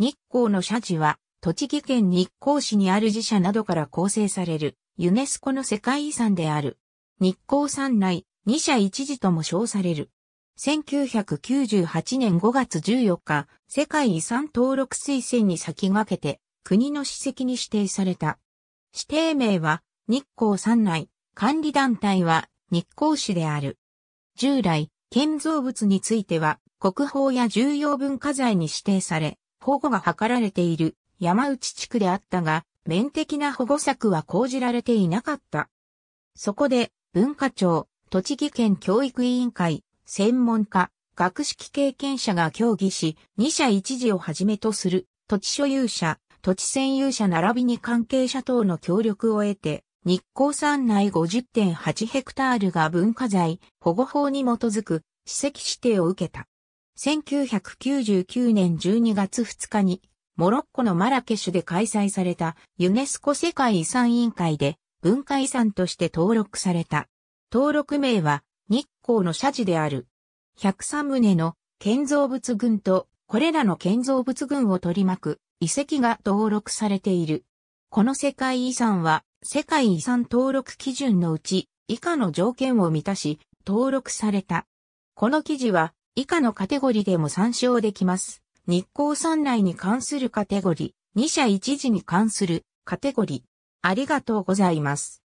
日光の社寺は、栃木県日光市にある寺社などから構成される、ユネスコの世界遺産である。日光山内、二社一寺とも称される。1998年5月14日、世界遺産登録推薦に先駆けて、国の史跡に指定された。指定名は、日光山内、管理団体は、日光市である。従来、建造物については、国宝や重要文化財に指定され、保護が図られている山内地区であったが、面的な保護策は講じられていなかった。そこで、文化庁、栃木県教育委員会、専門家、学識経験者が協議し、2社一時をはじめとする土地所有者、土地占有者並びに関係者等の協力を得て、日光山内50.8ヘクタールが文化財保護法に基づく史跡指定を受けた。1999年12月2日に、モロッコのマラケシュで開催されたユネスコ世界遺産委員会で文化遺産として登録された。登録名は日光の社寺である。103棟の建造物群とこれらの建造物群を取り巻く遺跡が登録されている。この世界遺産は世界遺産登録基準のうち以下の条件を満たし登録された。この記事は以下のカテゴリでも参照できます。日光山来に関するカテゴリ、二社一時に関するカテゴリ。ありがとうございます。